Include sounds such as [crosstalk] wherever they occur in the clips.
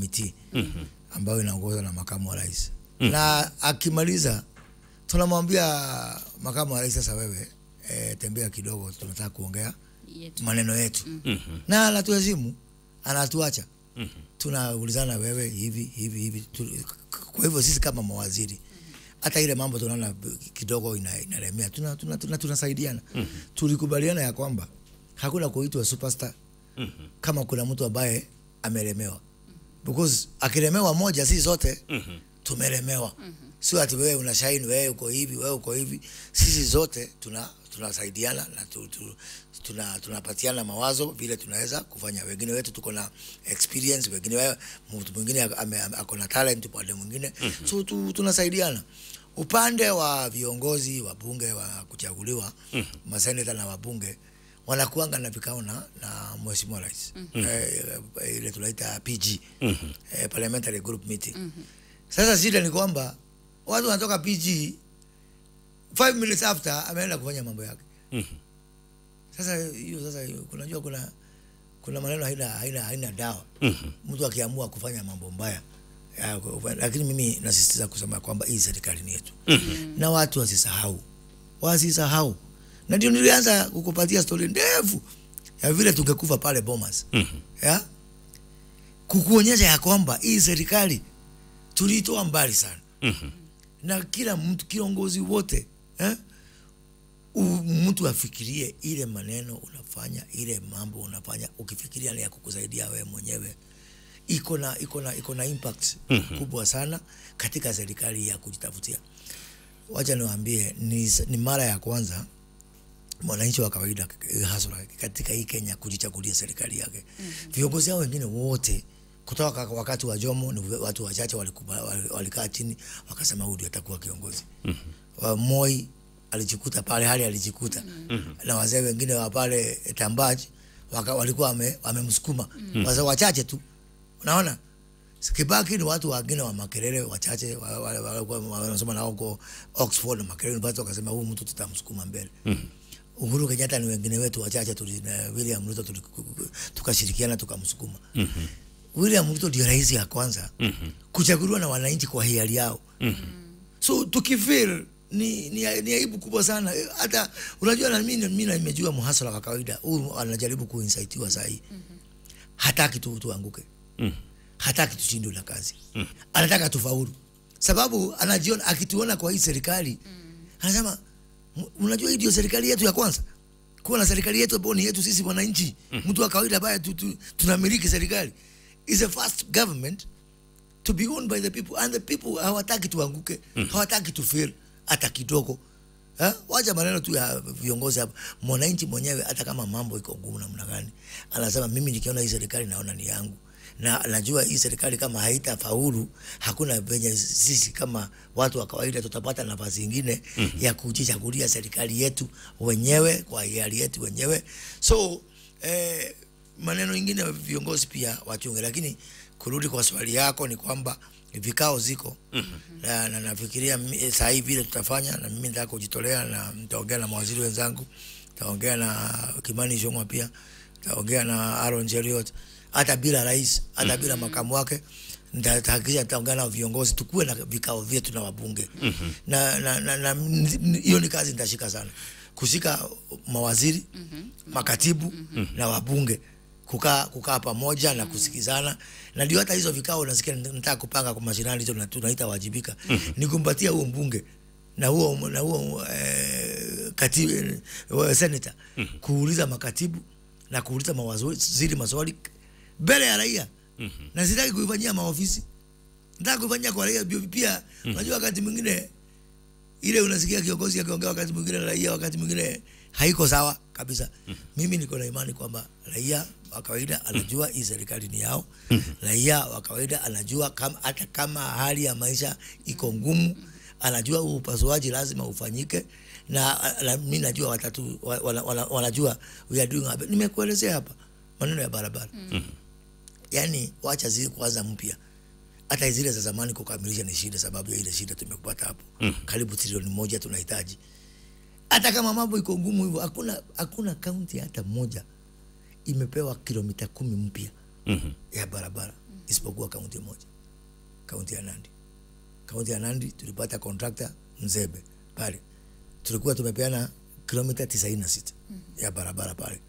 miti mm -hmm. ambayo inaongozwa na makamu wa rais mm -hmm. na akimaliza tunamwambia makamu wa rais, sasa wewe e, tembea kidogo, tunataka kuongea yetu. maneno yetu mm -hmm. na anatuheshimu, anatuacha mm -hmm. tunaulizana wewe hivi hivi hivi tu, kwa hivyo sisi kama mawaziri mhm. hata ile mambo tunaona kidogo inaremea tuna, tuna, tuna, tunasaidiana mm -hmm. Tulikubaliana ya kwamba hakuna kuitwa superstar mm -hmm. kama kuna mtu ambaye amelemewa because akilemewa moja, si zote mm -hmm. tumelemewa mm -hmm. sio ati wewe shine wewe uko hivi, wewe uko hivi. Sisi zote tuna tunasaidiana na tu, tu, tuna tunapatiana mawazo vile tunaweza kufanya. Wengine wetu tuko na experience, wengine wewe mtu mwingine ako na talent upande mwingine mm -hmm. so tu, tunasaidiana upande wa viongozi wa bunge wa kuchaguliwa mm -hmm. maseneta na wabunge wanakuanga na vikao na, na mheshimiwa rais mm -hmm. eh, ile tunaita PG mm -hmm. eh, parliamentary group meeting mm -hmm. Sasa shida ni kwamba watu wanatoka PG 5 minutes after ameenda kufanya mambo yake mm -hmm. Sasa hiyo sasa kunajua kuna jua kuna kuna maneno haina haina haina dawa mm -hmm. Mtu akiamua kufanya mambo mbaya ya, lakini mimi nasisitiza kusema kwamba hii serikali ni yetu mm -hmm. na watu wasisahau wasisahau na ndio nilianza kukupatia story ndefu ya vile tungekufa pale Bomas mm -hmm. ya kukuonyesha ya kwamba hii serikali tulitoa mbali sana mm -hmm. na kila mtu kiongozi wote eh? mtu afikirie ile maneno unafanya ile mambo unafanya ukifikiria ni ya kukusaidia wewe mwenyewe iko na iko na iko na impact mm -hmm. kubwa sana katika serikali ya kujitafutia wacha niwaambie ni, ni mara ya kwanza mwananchi wa kawaida eh, hasa katika hii Kenya kujichagulia serikali yake. mm -hmm. Viongozi hao wengine wote kutoka wakati wa Jomo ni watu wachache walikaa chini wakasema huyu atakuwa kiongozi. mm -hmm. Moi alijikuta pale, hali alijikuta mm -hmm. na wazee wengine wa pale eh, Tambaji waka, walikuwa wamemsukuma wame mm -hmm. wazee wachache tu, unaona Kibaki ni watu wengine wa makerere wachache wale walikuwa wanasoma na huko Oxford na Makerere, watu wakasema huyu mtu tutamsukuma mbele. mm -hmm. Uhuru Kenyatta ni wengine wetu wachache tuli na William Ruto tukashirikiana tukamsukuma. mm -hmm. William Ruto ndio rais ya kwanza mm -hmm. kuchaguliwa na wananchi kwa hiari yao. mm -hmm. So tukifeel ni, ni, ni aibu kubwa sana eh, hata unajua, na mimi mimi nimejua mhasala kwa kawaida huyu anajaribu kuinsaitiwa saa hii mm -hmm. hataki tu tuanguke mm -hmm. hataki tushindwe na kazi mm -hmm. anataka tufaulu, sababu anajiona akituona kwa hii serikali mm -hmm. anasema unajua hii ndio serikali yetu ya kwanza kuwa na serikali yetu ambayo ni yetu sisi wananchi, mm. mtu wa kawaida ambaye tu, tu, tunamiliki serikali is a first government to be owned by the people and the people hawataki tuanguke, mm. hawataki fail hata kidogo. Ha? Wacha maneno tu ya viongozi hapa. Mwananchi mwenyewe hata kama mambo iko ngumu namna gani, anasema mimi nikiona hii serikali naona ni yangu na najua hii serikali kama haitafaulu, hakuna venye sisi kama watu wa kawaida tutapata nafasi nyingine mm -hmm. ya kujichagulia serikali yetu wenyewe kwa hiari yetu wenyewe. So eh, maneno ingine viongozi pia wachunge, lakini kurudi kwa swali yako ni kwamba vikao ziko mm -hmm. na, na nafikiria eh, saa hii vile tutafanya, na mimi nitaka kujitolea na nitaongea na mawaziri wenzangu, nitaongea na Kimani Ichung'wah pia taongea na Aaron Jeriot hata bila rais hata bila mm-hmm. makamu wake nitahakikisha nitaongea na viongozi tukuwe na vikao vyetu na wabunge mm -hmm. na na na, na hiyo ni kazi nitashika sana kushika mawaziri mm -hmm. makatibu mm -hmm. na wabunge kukaa kukaa pamoja na kusikizana na ndio hata hizo vikao nasikia nataka kupanga kwa mashinani hizo tunaita wajibika mm -hmm. nikumbatia huo mbunge na huo na huo eh, katibu eh, senator mm -hmm. kuuliza makatibu na kuuliza zili maswali mbele ya raia mm -hmm. na sitaki kuifanyia maofisi, nataka kuifanyia kwa raia pia. Mm -hmm. Unajua wakati mwingine ile unasikia kiongozi akiongea wakati mwingine na raia, wakati mwingine haiko sawa kabisa. Mm -hmm. Mimi niko na imani kwamba raia wa kawaida mhm. anajua hii serikali ni yao. Mm -hmm. Raia wa kawaida anajua kama, hata kama hali ya maisha iko ngumu, anajua upasuaji lazima ufanyike na, na mi najua watatu wanajua wana, wana we are doing our nimekuelezea hapa maneno ya barabara mm-hmm. mm. Mm-hmm. yani wacha zile kwanza mpya hata zile za zamani kukamilisha ni shida sababu ya ile shida tumekupata hapo mm. karibu trilioni moja tunahitaji hata kama mambo iko ngumu hivyo hakuna hakuna kaunti hata moja imepewa kilomita kumi mpya mm -hmm. ya barabara isipokuwa kaunti moja kaunti ya Nandi kaunti ya Nandi tulipata kontrakta Mzebe pale tulikuwa tumepeana kilomita tisaini na sita mm -hmm. ya barabara pale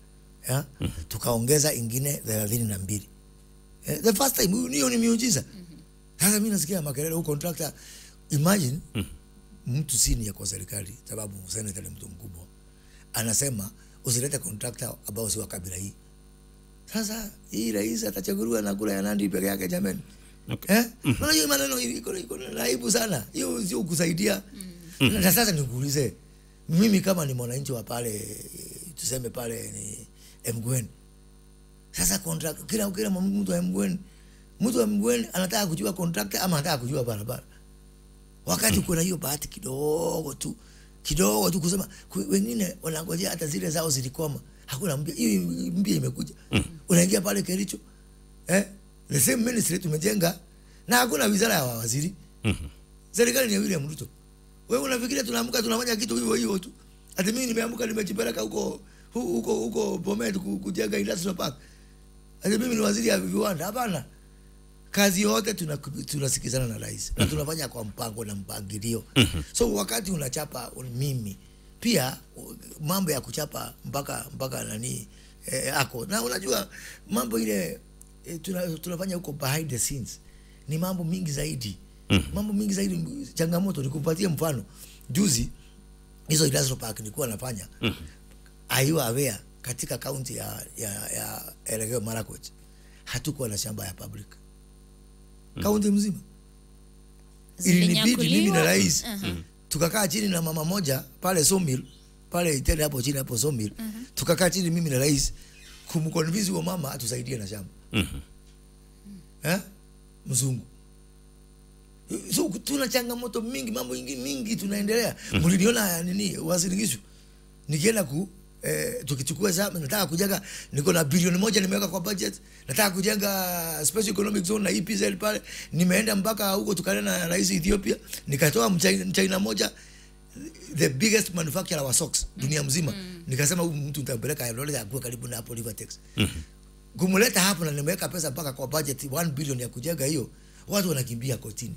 ya mm -hmm. tukaongeza ingine thelathini na mbili yeah? the first time hiyo ni miujiza mm -hmm. sasa mimi nasikia makelele huko contractor imagine mm -hmm. mtu sini ya kwa serikali sababu senator ni mtu mkubwa anasema usilete contractor ambao si wa kabila hii sasa hii rais atachaguliwa na kula ya Nandi peke yake jamani okay. eh? mm -hmm. maneno iko iko aibu sana hiyo sio kusaidia mm -hmm na sasa nikuulize mimi kama ni mwananchi wa pale tuseme pale ni Mgwen, Sasa contract kila kila mtu wa Mgwen, mtu wa Mgwen anataka kujua contract ama anataka kujua barabara. Wakati mm. kuna hiyo bahati kidogo tu kidogo tu kusema wengine wanangojea hata zile zao zilikoma. Hakuna mpya. Hiyo mpya imekuja. Mm. Unaingia pale Kericho eh the same ministry tumejenga na hakuna wizara ya waziri. Mm -hmm. Serikali ni ya William Ruto. Wewe unafikiria tunaamka tunafanya kitu hivyo hivyo tu. Hata mimi nimeamka nimejipeleka huko huko huko Bomet kujenga industrial park. Hata mimi ni waziri wa viwanda. Hapana. Kazi yote tunasikizana na rais na mhm. tunafanya kwa mpango na mpangilio. Mhm. So wakati unachapa mimi pia mambo ya kuchapa mpaka mpaka nani eh, ako na unajua mambo ile eh, tuna, tunafanya huko behind the scenes ni mambo mingi zaidi mm. mambo mingi zaidi changamoto. Nikupatie mfano, juzi hizo industrial park nilikuwa nafanya mm. aiwa aware katika kaunti ya ya, ya Elgeyo Marakwet hatukuwa na shamba ya public kaunti mm. mzima, ilinibidi mimi na rais uh -huh. Mm. tukakaa chini na mama moja pale Somil pale itende hapo chini hapo Somil uh -huh. tukakaa chini mimi na rais kumconvince huyo mama atusaidie na shamba uh mm-hmm. -huh. eh? mzungu so tuna changamoto mingi, mambo mingi mingi tunaendelea. Mliniona mm. nini waziri Gishu nikienda ku eh, tukichukua zama, nataka kujenga, niko na bilioni moja nimeweka kwa budget, nataka kujenga special economic zone na EPZ pale. Nimeenda mpaka huko tukaenda na rais Ethiopia, nikatoa mchaina moja the biggest manufacturer wa socks dunia mzima mm. Nikasema huyu mtu nitampeleka Eldoret akuwe karibu na hapo Livertex mm -hmm. Kumleta hapo na nimeweka pesa mpaka kwa budget 1 billion ya kujenga hiyo, watu wanakimbia kotini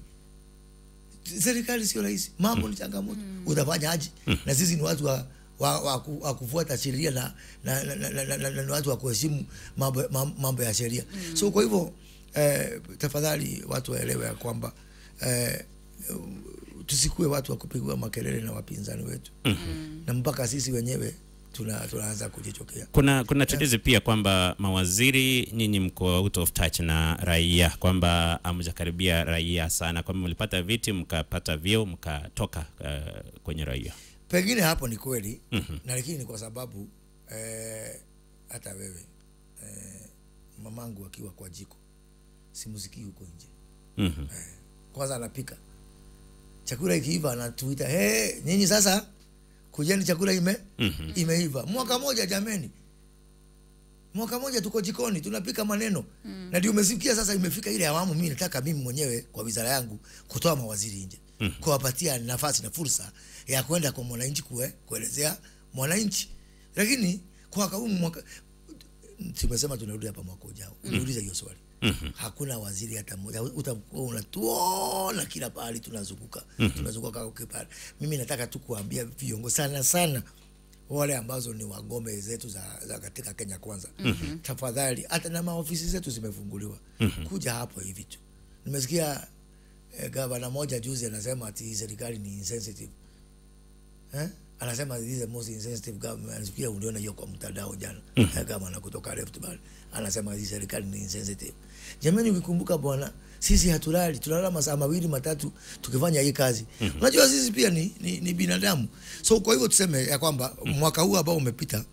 serikali sio rahisi, mambo ni changamoto, mm. utafanya utafanyaje? Mm. Na sisi ni watu wa wa, wa, wa kufuata sheria na, na, na, na, na, na, na watu wa kuheshimu mambo, mambo ya sheria mm. So kwa hivyo eh, tafadhali watu waelewe ya kwamba eh, tusikue watu wa kupigwa makelele na wapinzani wetu mm -hmm. na mpaka sisi wenyewe tuna, tunaanza kujichukia. Kuna, kuna tetezi pia kwamba mawaziri nyinyi mko out of touch na raia, kwamba amjakaribia raia sana, kwamba mlipata viti mkapata vyeo mkatoka uh, kwenye raia. Pengine hapo ni kweli mm -hmm. na lakini ni kwa sababu eh, hata wewe eh, mamangu akiwa kwa jiko simuziki huko nje mm -hmm. eh, kwanza anapika chakula ikiiva anatuita hey, nyinyi sasa kujeni chakula ime mm -hmm. imeiva. Mwaka moja jameni, mwaka moja tuko jikoni tunapika maneno mm. na ndio umesikia sasa, imefika ile awamu, mimi nataka mimi mwenyewe kwa wizara yangu kutoa mawaziri nje mm -hmm. kuwapatia nafasi na fursa ya kwenda kwa mwananchi kuwe kuelezea mwananchi, lakini kwa mwaka tumesema tunarudi hapa mwaka ujao. Mhm. Uniulize hiyo swali -hmm. hakuna waziri hata mmoja. Utakuwa unatuona kila pahali tunazunguka mm -hmm. tunazunguka kwa pale. Mimi nataka tu kuambia viongozi sana sana wale ambazo ni wagome zetu za, za katika Kenya Kwanza mm -hmm. tafadhali, hata na maofisi zetu zimefunguliwa mm -hmm. kuja hapo hivi tu. Nimesikia eh, gavana moja juzi anasema ati serikali ni insensitive eh? anasema this is the most insensitive government. Anasikia uliona hiyo kwa mtandao jana, mm. -hmm. Eh, kama na kutoka Rift Valley anasema hii serikali ni insensitive. mm Jamani, ukikumbuka bwana, sisi hatulali, tunalala masaa mawili matatu tukifanya hii kazi mm -hmm. Unajua sisi pia ni, ni, ni binadamu, so kwa hivyo tuseme ya kwamba mm -hmm. mwaka huu ambao umepita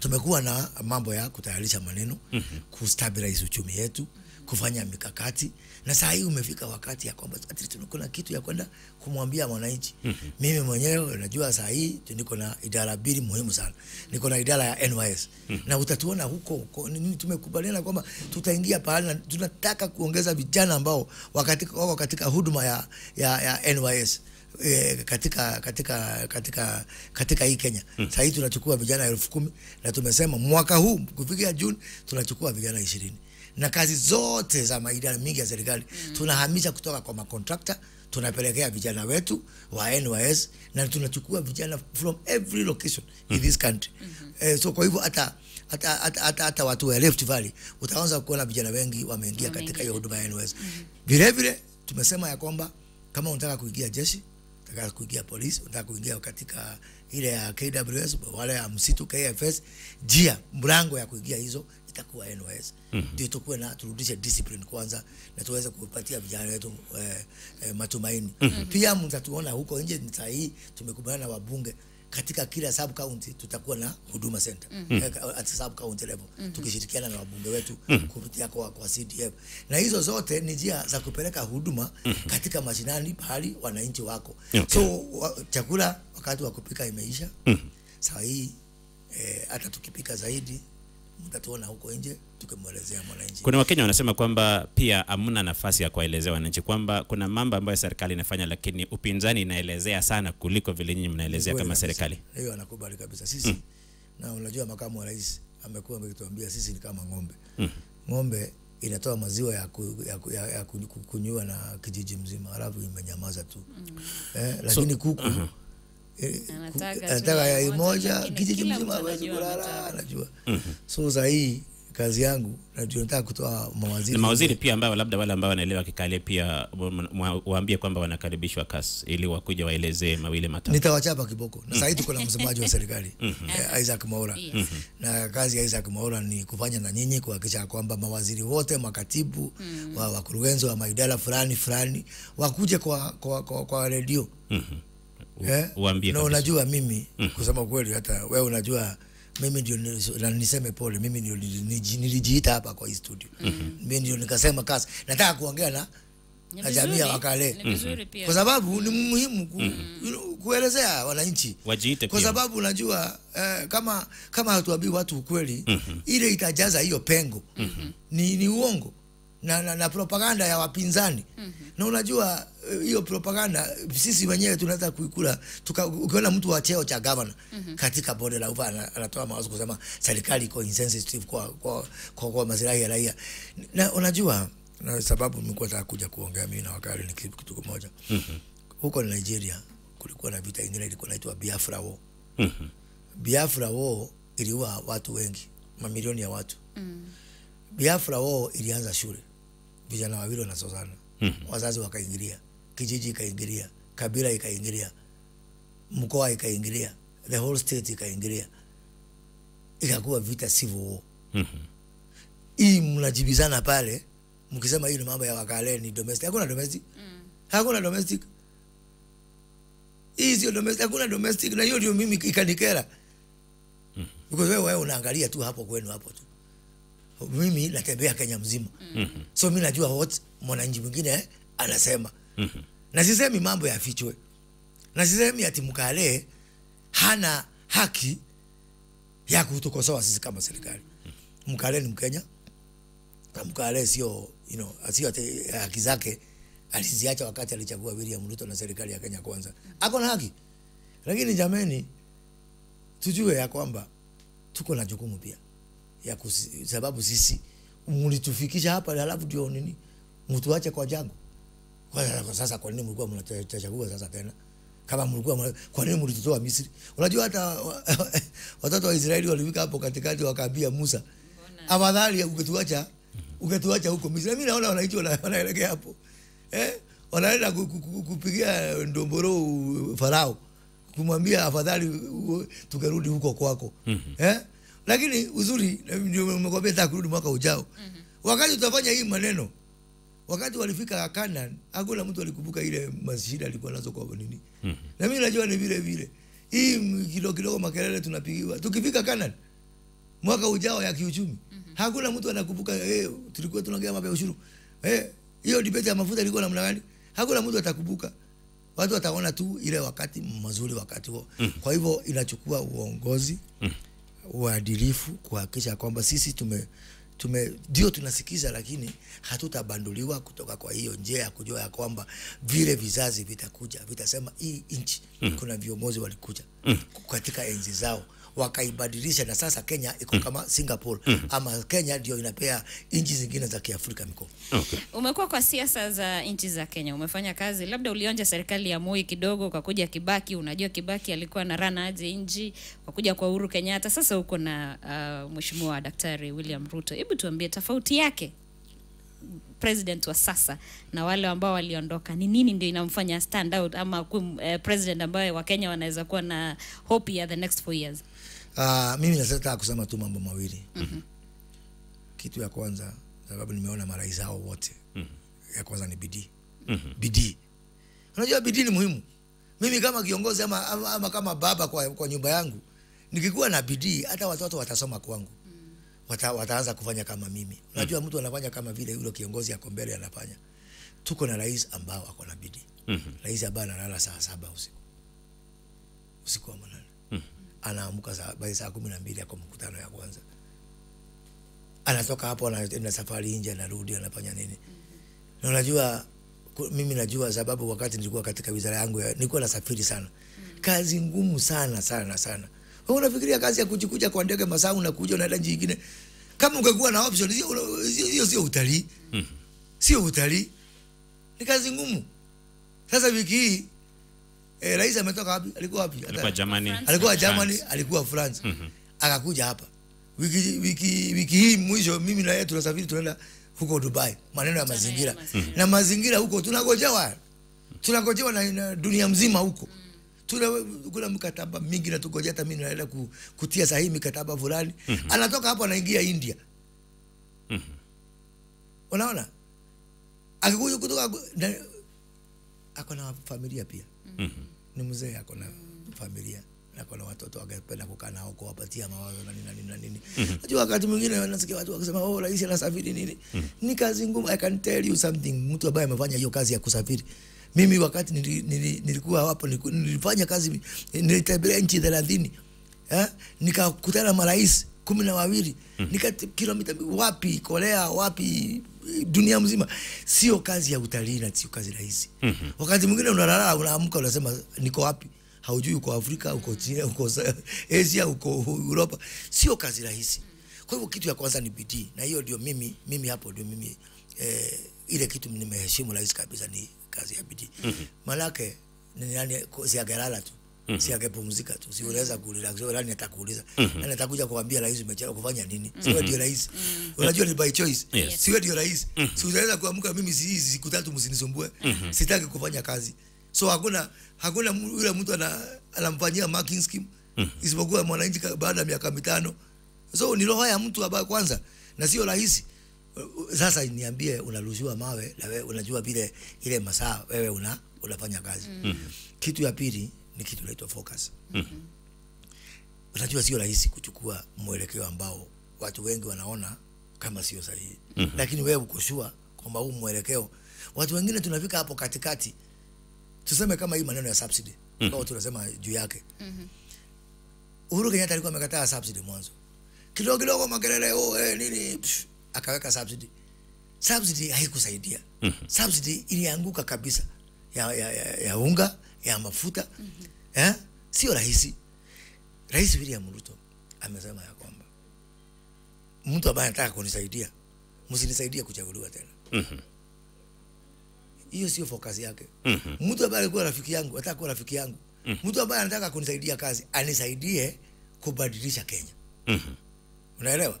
tumekuwa na mambo ya kutayarisha maneno mm -hmm. kustabilize uchumi yetu mm kufanya mikakati, na saa hii umefika wakati ya kwamba kuna kitu ya kwenda kumwambia mwananchi. mm -hmm. Mimi mwenyewe najua saa hii niko na idara mbili muhimu sana, niko na idara ya NYS. mm -hmm. na utatuona huko huko nini, tumekubaliana kwamba tutaingia pahali na tunataka kuongeza vijana ambao wakati, wako katika huduma ya, ya, ya NYS E, katika katika katika katika hii Kenya mm. Sasa hii tunachukua vijana elfu kumi na tumesema mwaka huu kufikia Juni tunachukua vijana ishirini na kazi zote za maidara mingi ya serikali mm. tunahamisha kutoka kwa makontrakta tunapelekea vijana wetu wa NYS na tunachukua vijana from every location mm. in mm-hmm. this country mm -hmm. eh, so kwa hivyo hata hata, hata, hata, hata watu wa Rift Valley utaanza kuona vijana wengi wameingia katika hiyo huduma ya NYS. Mm-hmm. Vile vile tumesema ya kwamba kama unataka kuingia jeshi, unataka kuingia polisi, unataka kuingia katika ile ya KWS, wale ya msitu KFS, jia mlango ya kuingia hizo itakuwa NYS mm-hmm. ndio tukuwe na turudishe discipline kwanza na tuweze kupatia vijana wetu eh, eh, matumaini mm-hmm. pia mtatuona huko nje hii tumekubaliana na wabunge katika kila sub county tutakuwa na huduma center mm -hmm. at sub county level mm -hmm. tukishirikiana na wabunge wetu mm -hmm. kupitia kwa, kwa CDF na hizo zote ni njia za kupeleka huduma mm -hmm. katika mashinani pahali wananchi wako okay. so wa, chakula wakati wa kupika imeisha mm -hmm. saa hii eh, hata tukipika zaidi mtatuona huko nje tukimwelezea mwananchi. Kuna Wakenya wanasema kwamba pia hamna nafasi ya kuwaelezea wananchi kwamba kuna mambo ambayo serikali inafanya, lakini upinzani inaelezea sana kuliko vile nyinyi mnaelezea kama serikali. Hiyo anakubali kabisa sisi mm. na unajua makamu wa rais amekuwa akituambia sisi ni kama ng'ombe mm. ng'ombe inatoa maziwa ya, ku, ya, ku, ya, ya kunywa na kijiji mzima, alafu imenyamaza tu mm. eh, lakini so, kuku uh -huh anataka yai moja kiti mzima hawezi kulala, anajua. Mhm. So saa kazi yangu najua nataka kutoa mawaziri mawaziri pia ambao labda wale ambao wanaelewa kikale pia waambie kwamba wanakaribishwa kasi ili wakuja waelezee mawili matatu. Nitawachapa kiboko. Na sasa mhm. tuko na msemaji wa serikali [laughs] mhm. eh, Isaac Maura. Na kazi ya Isaac Maura ni kufanya na nyinyi kuhakikisha kwamba mawaziri wote, makatibu, wa wakurugenzi wa maidara fulani fulani wakuje kwa kwa, kwa, kwa redio eh? uambie na unajua mimi mm. kusema kweli hata wewe unajua mimi ndio na niseme pole, mimi ndio nilijiita hapa kwa hii studio mm -hmm. mimi ndio nikasema kasi nataka kuongea na na jamii ya Wakale mhm. kwa sababu ni muhimu ku, mm -hmm. kuelezea wananchi wajiite, kwa sababu unajua eh, kama kama hatuambii watu ukweli mm -hmm. ile itajaza hiyo pengo mm -hmm. ni, ni uongo na, na, na propaganda ya wapinzani mm -hmm. na unajua Eh, hiyo propaganda sisi wenyewe tunaweza kuikula. ukiona mtu wa cheo cha governor mm -hmm. katika bonde la Ufa anatoa mawazo kusema serikali iko insensitive kwa kwa, kwa, kwa maslahi ya raia, na unajua na sababu nilikuwa nataka kuja kuongea mimi na wakali ni kitu kimoja mm -hmm. huko ni Nigeria kulikuwa na vita ingine ilikuwa inaitwa Biafra War mm -hmm. Biafra War iliua watu wengi, mamilioni ya watu mm -hmm. Biafra War ilianza shule, vijana wawili wanasozana mm -hmm. wazazi wakaingilia kijiji ikaingilia, kabila ikaingilia, mkoa ikaingilia, the whole state ikaingilia, ikakuwa vita civil war. mm -hmm. Hii mnajibizana pale mkisema hii ni mambo ya wakale, ni domestic. Hakuna domestic mm. hakuna domestic hii sio domestic, hakuna domestic, na hiyo ndio mimi ikanikera mm. because wewe wewe unaangalia tu hapo kwenu hapo tu, mimi natembea Kenya mzima mm. -hmm. so mimi najua what mwananchi mwingine eh, anasema Mhm. na sisemi mambo yafichwe na sisemi ati Mkale hana haki ya kutukosoa sisi kama serikali. Mkale mhm. ni Mkenya na Mkale sio you know, sio haki zake aliziacha wakati alichagua William Ruto na serikali ya Kenya Kwanza, ako na haki. Lakini jameni, tujue ya kwamba tuko na jukumu pia ya kusababu sisi mlitufikisha hapa, halafu ndio nini mtuache kwa jango kwa sasa kwa nini mlikuwa mnachagua sasa tena? Kama mlikuwa kwa nini mlitutoa Misri? Unajua hata [laughs] watoto wa Israeli walifika hapo katikati wakaambia Musa, afadhali ungetuacha ungetuacha huko Misri. Mimi naona wananchi wanaelekea hapo. Eh? Wanaenda kupigia ndomboro Farao kumwambia afadhali tukarudi huko kwako. Mhm. Eh? Lakini uzuri ndio nimekwambia kurudi mwaka ujao. Mhm. Wakati utafanya hii maneno wakati walifika Canaan hakuna mtu alikumbuka ile mashida alikuwa nazo kwa nini. Mm -hmm. Na mimi najua ni vile vile hii kidogo kidogo makelele tunapigiwa tukifika Canaan mwaka ujao ya kiuchumi mm -hmm. hakuna mtu anakumbuka eh, hey, tulikuwa tunaongea mambo ya ushuru eh, hey, hiyo debate ya mafuta ilikuwa namna gani? Hakuna mtu atakumbuka, watu wataona tu ile wakati mzuri wakati huo mm -hmm. Kwa hivyo inachukua uongozi mm -hmm. uadilifu kuhakikisha kwamba sisi tume tume ndio tunasikiza, lakini hatutabanduliwa kutoka kwa hiyo njia ya kujua ya kwamba vile vizazi vitakuja vitasema hii nchi mm. kuna viongozi walikuja mm. katika enzi zao wakaibadilisha, na sasa Kenya iko mm. kama Singapore mm. ama Kenya ndio inapea nchi zingine za Kiafrika mikopo. Okay. Umekuwa kwa siasa za nchi za Kenya, umefanya kazi, labda ulionja serikali ya Moi kidogo, ukakuja Kibaki. Unajua Kibaki alikuwa na rana aje nchi, ukakuja kwa Uhuru Kenyatta, sasa uko na uh, mheshimiwa Daktari William Ruto. Hebu tuambie tofauti yake president wa sasa na wale ambao waliondoka, ni nini ndio inamfanya stand out ama uh, president ambaye wa Kenya wanaweza kuwa na hope ya the next four years? Uh, mimi nataka kusema tu mambo mawili. mm -hmm. Kitu ya kwanza sababu nimeona marais hao wote. mm -hmm. Ya kwanza ni bidii. mm -hmm. Bidii, unajua bidii ni muhimu. Mimi kama kiongozi ama, ama, ama kama baba kwa, kwa nyumba yangu nikikuwa na bidii hata watoto watasoma kwangu. mm -hmm. Wata, wataanza kufanya kama mimi. Unajua mm -hmm. mtu anafanya kama vile yule kiongozi ako mbele anafanya. Tuko na rais ambao ako na bidii. mm -hmm. Rais ambaye analala saa saba usiku usiku wa manane anaamka bai saa kumi na mbili ako mkutano ya kwanza, anatoka hapo anaenda safari nje, anarudi anafanya nini? Na unajua mimi najua sababu, wakati nilikuwa katika wizara yangu ya, nilikuwa nasafiri sana, kazi ngumu sana sana sana. Wewe unafikiria kazi ya kujikuja kwa ndege masaa unakuja unaenda nchi nyingine, kama ungekuwa na option hiyo, sio utalii, mm-hmm. sio utalii, ni kazi ngumu. Sasa wiki hii Eh, rais ametoka wapi? Alikuwa wapi? Alikuwa Germany. Alikuwa Germany, alikuwa France. Mm -hmm. Akakuja hapa. Wiki wiki wiki hii mwisho mimi na yeye tunasafiri tunaenda huko Dubai. Maneno ya mazingira. Mm -hmm. Na mazingira huko tunagojewa. Tunagojewa na, na dunia mzima huko. Mm. Tuna kuna mkataba mingi na tugoje hata mimi naenda ku, kutia sahihi mikataba fulani. Mm -hmm. Anatoka hapo anaingia India. Mm Unaona? Akikuja kutoka ako na familia pia. -hmm. ni mzee ako na familia nako na watoto wangependa kukaa nao kuwapatia mawazo na nini na nini na nini. Unajua mhm. wakati mwingine nasikia watu wakisema oh, rais anasafiri nini. Mm -hmm. Ni kazi ngumu. I can tell you something, mtu ambaye amefanya hiyo kazi ya kusafiri mimi wakati nilikuwa hapo nilifanya kazi, nilitembelea nchi thelathini eh? nikakutana marais kumi na wawili mm -hmm. nika kilomita wapi Korea wapi dunia mzima. Sio kazi ya utalii na sio kazi rahisi. Mm -hmm. Wakati mwingine unalala unaamka unasema niko wapi? Haujui uko Afrika, uko China, uko [laughs] Asia, uko Europa. Sio kazi rahisi. Kwa hivyo kitu ya kwanza ni bidii, na hiyo ndio mimi mimi hapo ndio mimi eh, ile kitu nimeheshimu rahisi kabisa ni kazi ya bidii. Mm -hmm. Malake ni nani galala tu -hmm. si angepumzika tu, si unaweza kuuliza Wewe nani atakuuliza? mm -hmm. Nani atakuja kuambia rais umechelewa kufanya nini? si wewe mhm. ndio rais. Mhm. Unajua ni by choice, yes. si wewe ndio rais. mm -hmm. si unaweza kuamka, mimi si hizi siku tatu msinisumbue, mm -hmm. sitaki kufanya kazi. So hakuna hakuna yule mtu ana, anamfanyia marking scheme mm -hmm. isipokuwa mwananchi baada ya miaka mitano. So ni roho ya mtu ambaye kwanza na sio rais. sasa niambie, unaruhusiwa mawe na wewe unajua vile ile masaa wewe una unafanya kazi mm. -hmm. Kitu ya pili ni kitu inaitwa focus. mm -hmm. Unajua sio rahisi kuchukua mwelekeo ambao watu wengi wanaona kama sio sahihi. mm -hmm. Lakini wewe uko sure kwamba huu mwelekeo, watu wengine tunafika hapo katikati, tuseme kama hii maneno ya subsidy mm -hmm. tunasema juu yake mm -hmm. Uhuru Kenyatta alikuwa amekataa subsidy mwanzo, kidogo kidogo makelele oh, eh, nini psh, akaweka subsidy. Subsidy haikusaidia. mm -hmm. Subsidy ilianguka kabisa ya, ya, ya, ya unga mm ya mafuta mm -hmm. eh? Sio rahisi. Rais William Ruto amesema ya kwamba mtu ambaye anataka kunisaidia msinisaidie kuchaguliwa tena. mm -hmm. Hiyo sio fokasi yake. mm -hmm. Mtu ambaye alikuwa rafiki yangu ataka kuwa rafiki yangu. mm -hmm. Mtu ambaye anataka kunisaidia kazi anisaidie kubadilisha Kenya. Mhm. mm -hmm. Unaelewa?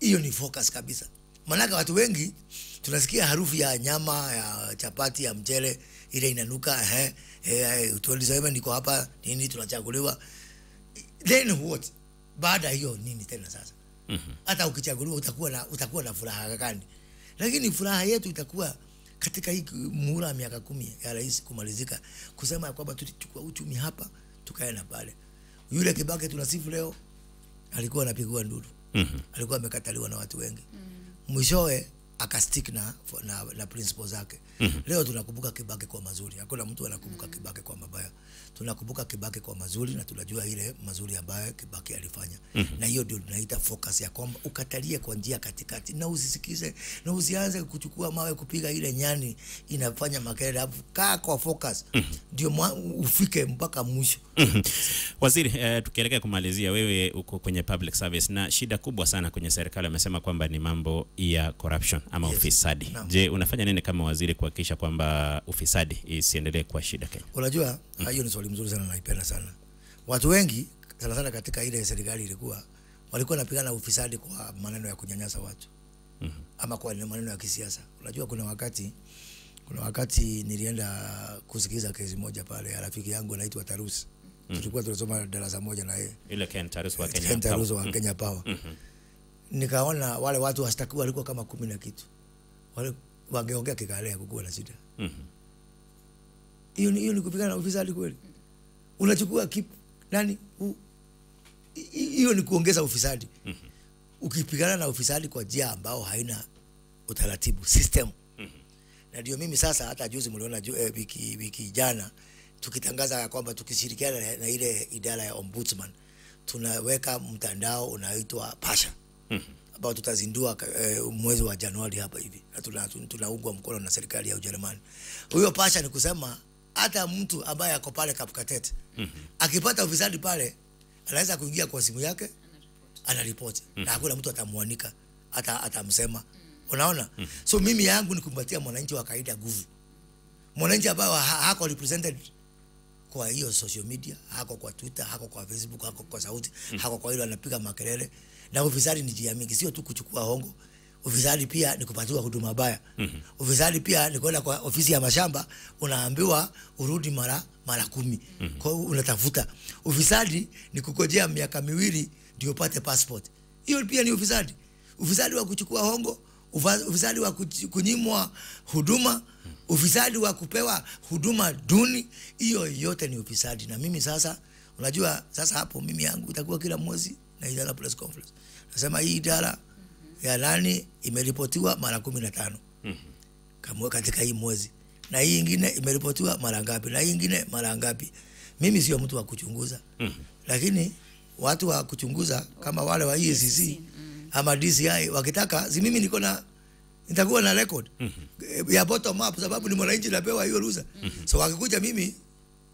Hiyo mm -hmm. ni focus kabisa, maanake watu wengi tunasikia harufu ya nyama ya chapati ya mchele ile inanuka eh, tulisema niko hapa nini, tunachaguliwa then what? Baada hiyo nini tena sasa? mm-hmm. hata ukichaguliwa utakuwa na, utakuwa na furaha gani? Lakini furaha yetu itakuwa katika hii muhula miaka kumi ya rais kumalizika, kusema ya kwamba tulichukua uchumi hapa tukae na pale. Yule kibake tunasifu leo alikuwa anapigwa nduru mm-hmm. alikuwa amekataliwa na watu wengi mm-hmm. mwishowe akastick na, na, na principle zake -hmm. Leo tunakumbuka Kibaki kwa mazuri, hakuna mtu anakumbuka Kibaki kwa mabaya. Tunakumbuka Kibaki kwa mazuri na tunajua ile mazuri ambayo Kibaki alifanya mm -hmm. Na hiyo ndio tunaita focus ya kwamba ukatalie kwa njia katikati na usisikize na usianze kuchukua mawe kupiga ile nyani inafanya makelele, alafu kaa kwa focus mhm. ndio mm -hmm. ufike mpaka mwisho mm -hmm. Waziri, eh, tukielekea kumalizia, wewe uko kwenye public service na shida kubwa sana kwenye serikali, amesema kwamba ni mambo ya corruption ama yes. ufisadi. No. Je, unafanya nini kama waziri kwa kuhakikisha kwamba ufisadi isiendelee kuwa shida Kenya. Unajua mm. hiyo ni swali mzuri sana, naipenda sana. Watu wengi sana sana katika ile serikali ilikuwa walikuwa wanapigana ufisadi kwa maneno ya kunyanyasa watu mm -hmm. ama kwa maneno ya kisiasa. Unajua kuna wakati kuna wakati nilienda kusikiza kesi moja pale ya rafiki yangu anaitwa Tarusi mm. tulikuwa tunasoma darasa moja na yeye ile Ken Tarusi wa Kenya, Ken Tarusi wa Kenya Power mm -hmm. nikaona wale watu washtakiwa walikuwa kama kumi na kitu wale wangeongea kikalea hakukuwa na shida. Mm hiyo ni hiyo ni kupigana na ufisadi kweli? Unachukua kip nani hiyo ni kuongeza ufisadi. Mm -hmm. Ukipigana na ufisadi kwa njia ambao haina utaratibu system. Mhm. Na ndio mimi sasa hata juzi mliona juu eh, wiki, wiki jana tukitangaza ya kwamba tukishirikiana na, na ile idara ya ombudsman tunaweka mtandao unaitwa Pasha. Mm -hmm ambao tutazindua eh, mwezi wa Januari hapa hivi, na tunaungwa mkono na serikali ya Ujerumani. Huyo pasha ni kusema hata mtu ambaye ako pale Kapkatet mm -hmm. akipata ufisadi pale anaweza kuingia kwa simu yake anaripoti mm -hmm. na mhm. hakuna mtu atamuanika hata atamsema mm. unaona mm -hmm. so mimi yangu ni kumpatia mwananchi wa kaida nguvu mwananchi ambaye ha hako represented kwa hiyo social media hako kwa Twitter hako kwa Facebook hako kwa sauti mm -hmm. hako kwa hilo anapiga makelele na ufisadi ni njia mingi, sio tu kuchukua hongo. Ufisadi pia ni kupatiwa huduma baya. mm-hmm. Ufisadi pia ni kwenda kwa ofisi ya mashamba unaambiwa urudi mara mara kumi. mm-hmm. Kwa hiyo unatafuta. Ufisadi ni kukojea miaka miwili ndio upate passport, hiyo pia ni ufisadi. Ufisadi wa kuchukua hongo, ufisadi wa kunyimwa huduma, mhm. ufisadi wa kupewa huduma duni, hiyo yote ni ufisadi. Na mimi sasa, unajua sasa hapo mimi yangu itakuwa kila mwezi na idara press conference. Nasema hii idara ya ndani imeripotiwa mara kumi na tano mhm. kamwe katika hii mwezi, na hii ingine imeripotiwa mara ngapi, na hii ingine mara ngapi. Mimi sio mtu wa kuchunguza mhm. lakini watu wa kuchunguza kama wale wa EACC e ama DCI wakitaka, si mimi niko na nitakuwa na record mm -hmm. ya bottom up, sababu ni mwananchi napewa hiyo ruhusa mm -hmm. so wakikuja mimi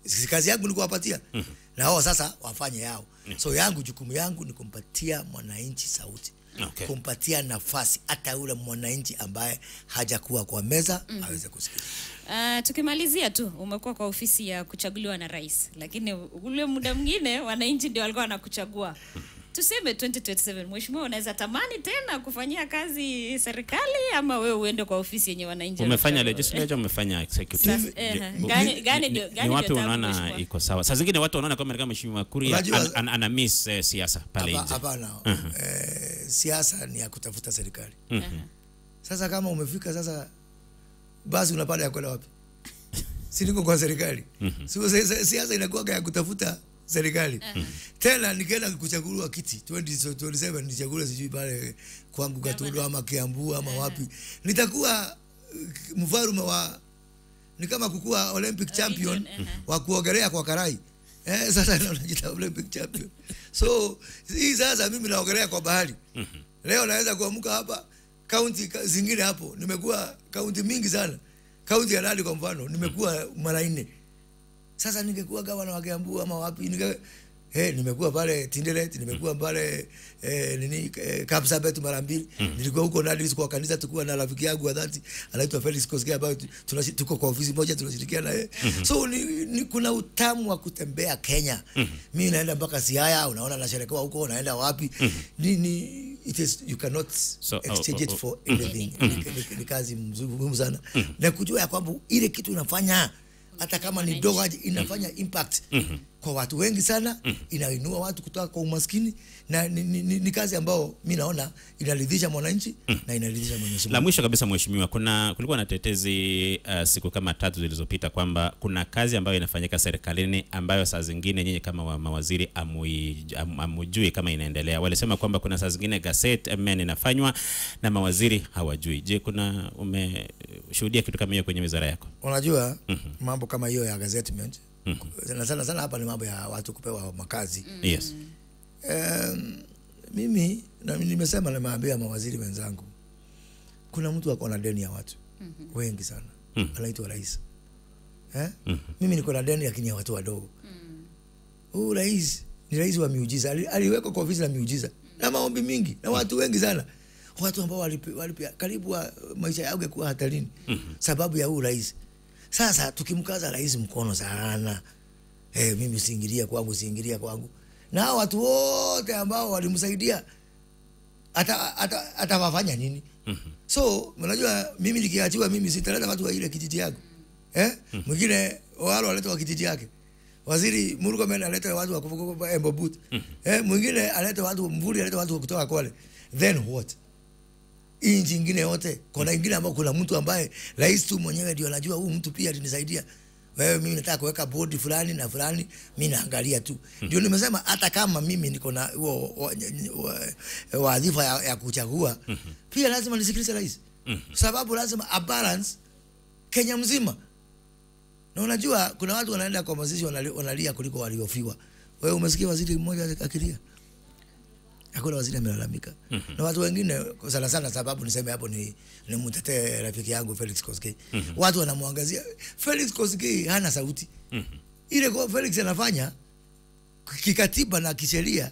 si kazi yangu ni kuwapatia mm -hmm. na wao sasa wafanye yao mm -hmm. so yangu jukumu yangu ni kumpatia mwananchi sauti okay. kumpatia nafasi hata yule mwananchi ambaye hajakuwa kwa meza mm -hmm. aweze kusikia. Uh, tukimalizia tu, umekuwa kwa ofisi ya kuchaguliwa na rais, lakini ule muda mwingine wananchi ndio walikuwa wanakuchagua. [laughs] tuseme 2027 mheshimiwa unaweza tamani tena kufanyia kazi serikali ama wewe uende kwa ofisi yenye wananchi umefanya legislature umefanya executive gani gani eh, eh, gani ni wapi unaona iko sawa sasa zingine watu wanaona kama kama mheshimiwa Kuria an, ana miss eh, siasa pale nje hapana uh -huh. eh, siasa ni ya kutafuta serikali uh -huh. Uh-huh. sasa kama umefika sasa basi unapanda ya kwenda wapi [laughs] si niko kwa serikali mm siasa inakuwa ya kutafuta serikali mm. Tena nikaenda kuchaguliwa kiti 2027 nichaguliwa sijui pale kwangu Katudo ama Kiambu ama eh. wapi, nitakuwa eh, mfarume wa ni kama kukuwa Olympic champion wa kuogelea kwa karai eh, sasa unajita Olympic champion so hii sasa mimi naogelea kwa bahari mm-hmm. Leo naweza kuamka hapa kaunti zingine hapo, nimekuwa kaunti mingi sana, kaunti ya Lali kwa mfano nimekuwa mara nne sasa ningekuwa kama na Wagambuu ama wapi ninge Eh, nimekuwa pale Tindereti, nimekuwa mm. pale eh, nini eh, Kapsabet mara mbili. Mm. Nilikuwa huko Nadris kwa kanisa tukua na rafiki yangu wa dhati anaitwa Felix Kosge, ambaye tuko kwa ofisi moja tunashirikiana naye. Mm -hmm. So ni, ni, kuna utamu wa kutembea Kenya. mimi Mm -hmm. naenda mpaka Siaya, unaona nasherekewa huko, naenda wapi? Mm -hmm. Ni, ni it is you cannot so, oh, exchange oh, oh, oh. it for mm-hmm. anything. Mm -hmm. Ni, ni, ni kazi mzuri muhimu sana. Mm -hmm. Na kujua ya kwamba ile kitu unafanya hata kama ni dogo inafanya impact. Mm -hmm kwa watu wengi sana mm. inainua watu kutoka kwa umaskini na ni, ni, ni, ni kazi ambayo mi naona inaridhisha mwananchi mm. na inaridhisha Mwenyezi Mungu. La mwisho kabisa, mheshimiwa, kuna kulikuwa na tetezi uh, siku kama tatu zilizopita kwamba kuna kazi ambayo inafanyika serikalini ambayo saa zingine nyinyi kama wa mawaziri amujui kama inaendelea. Walisema kwamba kuna saa zingine gazeti MN inafanywa na mawaziri hawajui. Je, kuna umeshuhudia kitu kama hiyo kwenye wizara yako? Unajua mm -hmm. mambo kama hiyo ya gazetment Hmm. sana sana sana hapa ni mambo ya watu kupewa makazi hmm. mm. yes. Um, mimi na, nimesema nimeambia mawaziri wenzangu, kuna mtu ako na deni ya watu mm -hmm. wengi sana mm -hmm. anaitwa rais eh? mm -hmm. mimi niko na deni lakini ya watu wadogo mm -hmm. huu rais ni rais wa miujiza, aliwekwa kwa ofisi la miujiza na maombi mingi na hmm. watu wengi sana watu ambao walipia walipi, karibu wa maisha yao yangekuwa hatarini mm -hmm. sababu ya huu rais sasa tukimkaza rais mkono sana eh, mimi siingilia kwangu, siingilia kwangu, na watu wote ambao walimsaidia atawafanya ata, ata nini? mm -hmm. So unajua mimi nikiachiwa, mimi sitaleta watu wa ile kijiji yangu eh, mhm. mwingine mm -hmm. wale waleta wa kijiji yake waziri Murkomen alete watu wa Embobut, mm -hmm. eh, mwingine alete watu Mvuri, alete watu kutoka Kwale, then what? nchi ingine yote. Kuna ingine ambayo kuna mtu ambaye rais tu mwenyewe ndio anajua huyu mtu pia alinisaidia. Wewe mimi nataka kuweka bodi fulani na fulani, mimi naangalia tu. Hmm. Ndio hmm. nimesema hata kama mimi niko na huo eh, wadhifa ya, ya kuchagua hmm. pia lazima nisikilize rais hmm. sababu lazima a balance Kenya mzima. Na unajua kuna watu wanaenda kwa mazishi wanalia kuliko waliofiwa. Wewe umesikia waziri mmoja akilia? hakuna waziri amelalamika mm -hmm. na watu wengine sana sana, sababu niseme hapo ni, ni mtetee rafiki yangu Felix Koskei mm -hmm. watu wanamwangazia Felix Koskei hana sauti mm -hmm. ile kwa Felix anafanya kikatiba na kisheria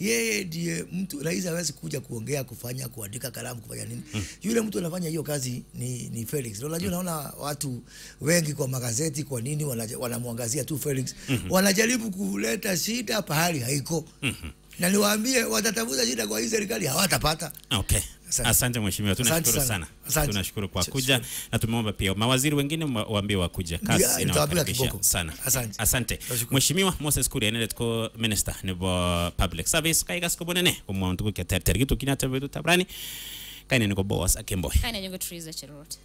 yeye ndiye mtu rais hawezi kuja kuongea kufanya kuandika kalamu kufanya nini mm. -hmm. yule mtu anafanya hiyo kazi ni, ni Felix unajua mm. naona watu wengi kwa magazeti kwa nini wanamwangazia tu Felix mm -hmm. wanajaribu kuleta shida pahali haiko mm -hmm na niwaambie watatafuta shida kwa hii serikali hawatapata. Okay. Asante, asante mheshimiwa, tunashukuru sana, sana. tunashukuru kwa asante. kuja na tumeomba pia mawaziri wengine waambie wakuja kasi yeah, inawakaribisha sana. Asante, asante. Mheshimiwa Moses Kuria ene letko minister ni bo public service kaigas kobonene omwantu ko kyaterter gitu kinatebe tabrani kaine niko boss akemboy kaine niko triza cherot